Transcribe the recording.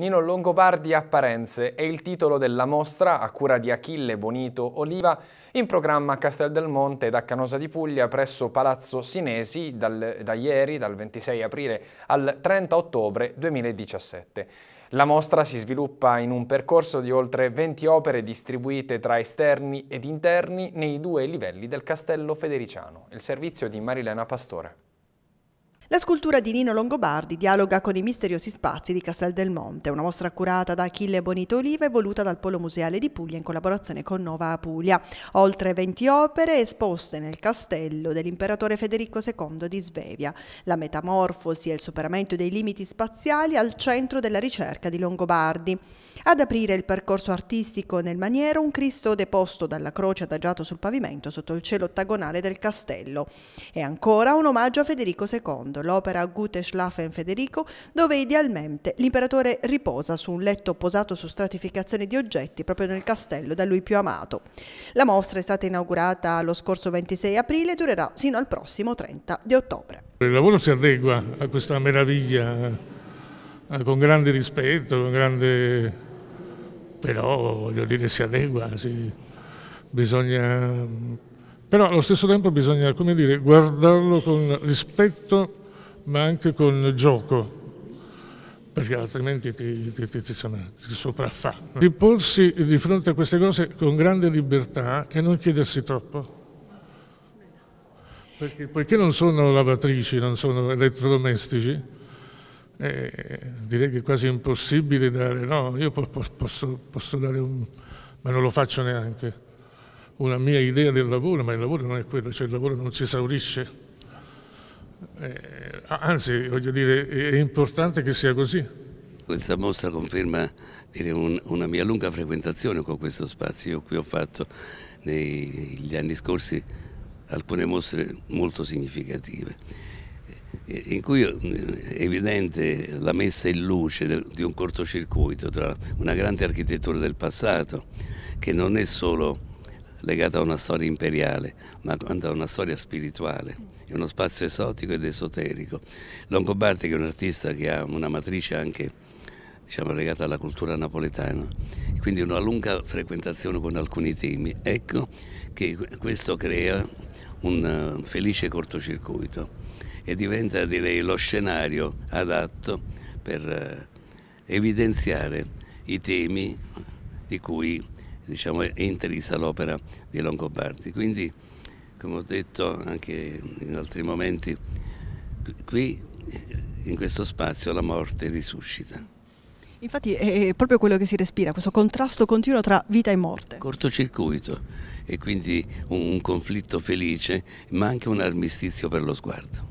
Nino Longobardi Apparenze è il titolo della mostra a cura di Achille Bonito Oliva in programma a Castel del Monte da Canosa di Puglia presso Palazzo Sinesi dal, da ieri, dal 26 aprile al 30 ottobre 2017. La mostra si sviluppa in un percorso di oltre 20 opere distribuite tra esterni ed interni nei due livelli del Castello Federiciano, il servizio di Marilena Pastore. La scultura di Nino Longobardi dialoga con i misteriosi spazi di Castel del Monte, una mostra curata da Achille Bonito Oliva e voluta dal Polo Museale di Puglia in collaborazione con Nova Apulia. Oltre 20 opere esposte nel castello dell'imperatore Federico II di Svevia. La metamorfosi e il superamento dei limiti spaziali al centro della ricerca di Longobardi. Ad aprire il percorso artistico nel maniero un Cristo deposto dalla croce adagiato sul pavimento sotto il cielo ottagonale del castello. E ancora un omaggio a Federico II Leonardo, l'opera Gute Schlafen Federico, dove idealmente l'imperatore riposa su un letto posato su stratificazioni di oggetti proprio nel castello da lui più amato. La mostra è stata inaugurata lo scorso 26 aprile e durerà sino al prossimo 30 di ottobre. Il lavoro si adegua a questa meraviglia eh, con grande rispetto, con grande... però voglio dire si adegua, si... bisogna... però allo stesso tempo bisogna come dire, guardarlo con rispetto ma anche con il gioco, perché altrimenti ti, ti, ti, ti, ti sopraffa. Di porsi di fronte a queste cose con grande libertà e non chiedersi troppo. Perché, poiché non sono lavatrici, non sono elettrodomestici, eh, direi che è quasi impossibile dare, no, io po posso, posso dare un, ma non lo faccio neanche, una mia idea del lavoro, ma il lavoro non è quello, cioè il lavoro non si esaurisce eh, anzi, voglio dire, è importante che sia così. Questa mostra conferma dire, un, una mia lunga frequentazione con questo spazio. Io qui ho fatto negli anni scorsi alcune mostre molto significative, eh, eh, in cui è eh, evidente la messa in luce di un cortocircuito tra una grande architettura del passato, che non è solo legata a una storia imperiale, ma quanto a una storia spirituale. È uno spazio esotico ed esoterico. Longobardi che è un artista che ha una matrice anche diciamo, legata alla cultura napoletana, quindi una lunga frequentazione con alcuni temi. Ecco che questo crea un eh, felice cortocircuito e diventa direi lo scenario adatto per eh, evidenziare i temi di cui diciamo, interessa l'opera di Longobardi. Quindi, come ho detto anche in altri momenti, qui in questo spazio la morte risuscita. Infatti è proprio quello che si respira, questo contrasto continuo tra vita e morte. Cortocircuito e quindi un conflitto felice, ma anche un armistizio per lo sguardo.